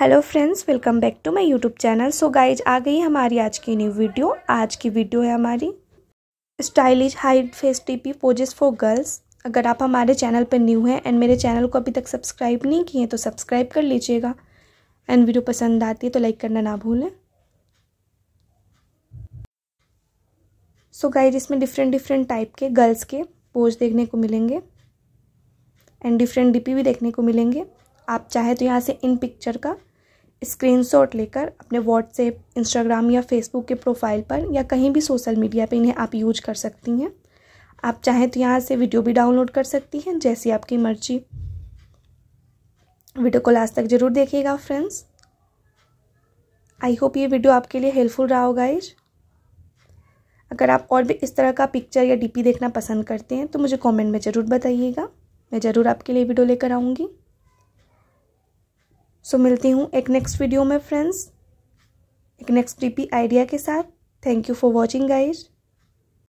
hello friends welcome back to my YouTube channel so guys आ गई हमारी आज की न्यू वीडियो आज की वीडियो है हमारी stylish hide face DP poses for girls अगर आप हमारे चैनल पर न्यू हैं एंड मेरे चैनल को अभी तक सब्सक्राइब नहीं किए तो सब्सक्राइब कर लीजिएगा एंड वीडियो पसंद आती है तो लाइक करना ना भूलें सो so गाइज इसमें डिफरेंट डिफरेंट टाइप के गर्ल्स के पोज देखने को मिलेंगे एंड डिफरेंट डीपी भी देखने को मिलेंगे आप चाहे तो यहाँ से इन पिक्चर का स्क्रीनशॉट लेकर अपने व्हाट्सएप इंस्टाग्राम या फेसबुक के प्रोफाइल पर या कहीं भी सोशल मीडिया पे इन्हें आप यूज कर सकती हैं आप चाहें तो यहाँ से वीडियो भी डाउनलोड कर सकती हैं जैसी आपकी मर्जी वीडियो को लास्ट तक ज़रूर देखिएगा फ्रेंड्स आई होप ये वीडियो आपके लिए हेल्पफुल रहा होगा इज अगर आप और भी इस तरह का पिक्चर या डीपी देखना पसंद करते हैं तो मुझे कमेंट में ज़रूर बताइएगा मैं ज़रूर आपके लिए वीडियो लेकर आऊँगी सो so, मिलती हूँ एक नेक्स्ट वीडियो में फ्रेंड्स एक नेक्स्ट ट्रिपी आइडिया के साथ thank you for watching guys